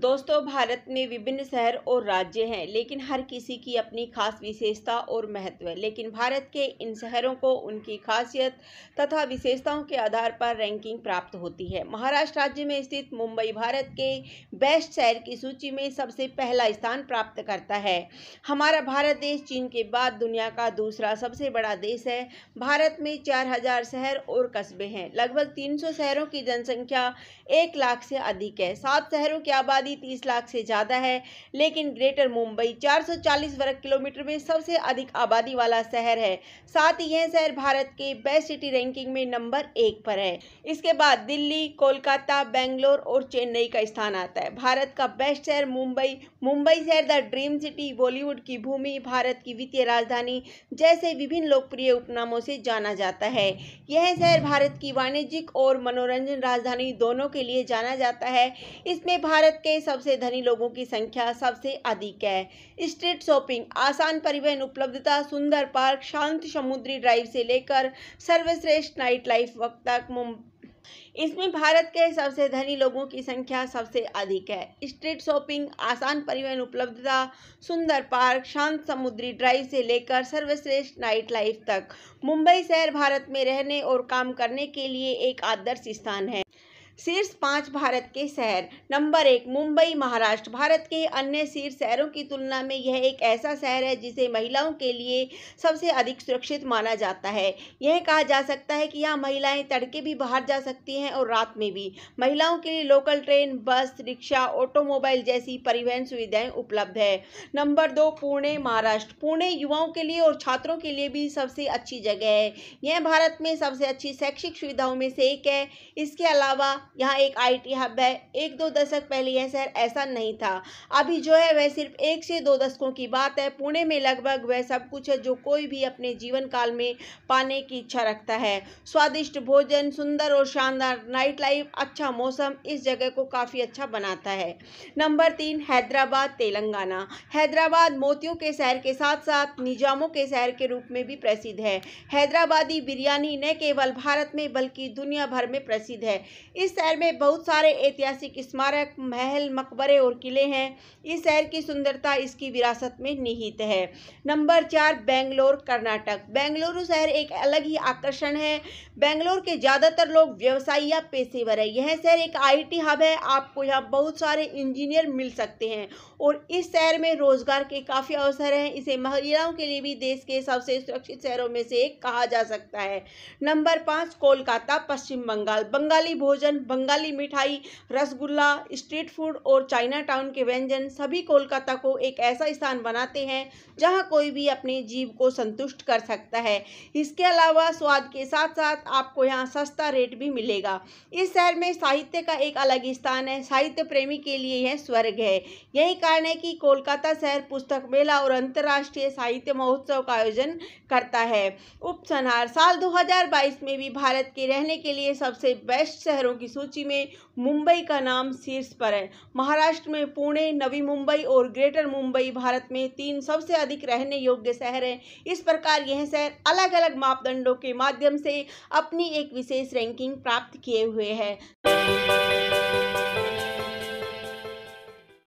दोस्तों भारत में विभिन्न शहर और राज्य हैं लेकिन हर किसी की अपनी खास विशेषता और महत्व है लेकिन भारत के इन शहरों को उनकी खासियत तथा विशेषताओं के आधार पर रैंकिंग प्राप्त होती है महाराष्ट्र राज्य में स्थित मुंबई भारत के बेस्ट शहर की सूची में सबसे पहला स्थान प्राप्त करता है हमारा भारत देश चीन के बाद दुनिया का दूसरा सबसे बड़ा देश है भारत में चार हजार शहर और कस्बे हैं लगभग तीन सौ शहरों की जनसंख्या एक लाख से अधिक है सात शहरों की आबादी आबादी 30 लाख से ज़्यादा है लेकिन ग्रेटर मुंबई 440 वर्ग किलोमीटर में सबसे अधिक आबादी वाला शहर है साथ ही यह शहर भारत के बेस्ट सिटी रैंकिंग में नंबर एक पर है इसके बाद दिल्ली कोलकाता बेंगलोर और चेन्नई का स्थान आता है भारत का बेस्ट शहर मुंबई मुंबई शहर द ड्रीम सिटी बॉलीवुड की भूमि भारत की वित्तीय राजधानी जैसे विभिन्न लोकप्रिय उपनामों से जाना जाता है यह शहर भारत की वाणिज्यिक और मनोरंजन राजधानी दोनों के लिए जाना जाता है इसमें भारत के में सबसे धनी लोगों की संख्या सबसे अधिक है स्ट्रीट शॉपिंग आसान परिवहन उपलब्धता सुंदर पार्क शांत समुद्री ड्राइव से लेकर सर्वश्रेष्ठ नाइट लाइफ वक्त तक इसमें भारत के सबसे धनी लोगों की संख्या सबसे अधिक है स्ट्रीट शॉपिंग आसान परिवहन उपलब्धता सुंदर पार्क शांत समुद्री ड्राइव से लेकर सर्वश्रेष्ठ नाइट लाइफ तक मुंबई शहर भारत में रहने और काम करने के लिए एक आदर्श स्थान है शीर्ष पाँच भारत के शहर नंबर एक मुंबई महाराष्ट्र भारत के अन्य शीर्ष शहरों की तुलना में यह एक ऐसा शहर है जिसे महिलाओं के लिए सबसे अधिक सुरक्षित माना जाता है यह कहा जा सकता है कि यहाँ महिलाएं तड़के भी बाहर जा सकती हैं और रात में भी महिलाओं के लिए local train bus rickshaw automobile जैसी परिवहन सुविधाएँ उपलब्ध है नंबर दो पुणे महाराष्ट्र पुणे युवाओं के लिए और छात्रों के लिए भी सबसे अच्छी जगह है यह भारत में सबसे अच्छी शैक्षिक सुविधाओं में से एक है इसके अलावा यहाँ एक आईटी हब है एक दो दशक पहले यह शहर ऐसा नहीं था अभी जो है वह सिर्फ एक से दो दशकों की बात है पुणे में लगभग वह सब कुछ है जो कोई भी अपने जीवन काल में पाने की इच्छा रखता है स्वादिष्ट भोजन सुंदर और शानदार नाइट लाइफ अच्छा मौसम इस जगह को काफ़ी अच्छा बनाता है नंबर तीन हैदराबाद तेलंगाना हैदराबाद मोतियों के शहर के साथ साथ निजामों के शहर के रूप में भी प्रसिद्ध है हैदराबादी बिरयानी न केवल भारत में बल्कि दुनिया भर में प्रसिद्ध है इस शहर में बहुत सारे ऐतिहासिक स्मारक महल मकबरे और किले हैं इस शहर की सुंदरता इसकी विरासत में निहित है नंबर चार बेंगलोर कर्नाटक बेंगलुरु शहर एक अलग ही आकर्षण है बेंगलोर के ज़्यादातर लोग व्यवसायी या पेशेवर है यह शहर एक आई हब है आपको यहाँ बहुत सारे इंजीनियर मिल सकते हैं और इस शहर में रोजगार के काफ़ी अवसर हैं इसे महिलाओं के लिए भी देश के सबसे सुरक्षित शहरों में से एक कहा जा सकता है नंबर पाँच कोलकाता पश्चिम बंगाल बंगाली भोजन बंगाली मिठाई रसगुल्ला स्ट्रीट फूड और चाइना टाउन के व्यंजन सभी कोलकाता को एक ऐसा स्थान बनाते हैं जहां कोई भी अपने जीव को संतुष्ट कर सकता है इसके अलावा स्वाद के साथ साथ आपको यहाँ सस्ता रेट भी मिलेगा इस शहर में साहित्य का एक अलग स्थान है साहित्य प्रेमी के लिए यह स्वर्ग है यही कारण है कि कोलकाता शहर पुस्तक मेला और अंतर्राष्ट्रीय साहित्य महोत्सव का आयोजन करता है उपसंहार साल 2022 में भी भारत के रहने के लिए सबसे बेस्ट शहरों की सूची में मुंबई का नाम शीर्ष पर है महाराष्ट्र में पुणे नवी मुंबई और ग्रेटर मुंबई भारत में तीन सबसे अधिक रहने योग्य शहर हैं इस प्रकार यह शहर अलग अलग मापदंडों के माध्यम से अपनी एक विशेष रैंकिंग प्राप्त किए हुए है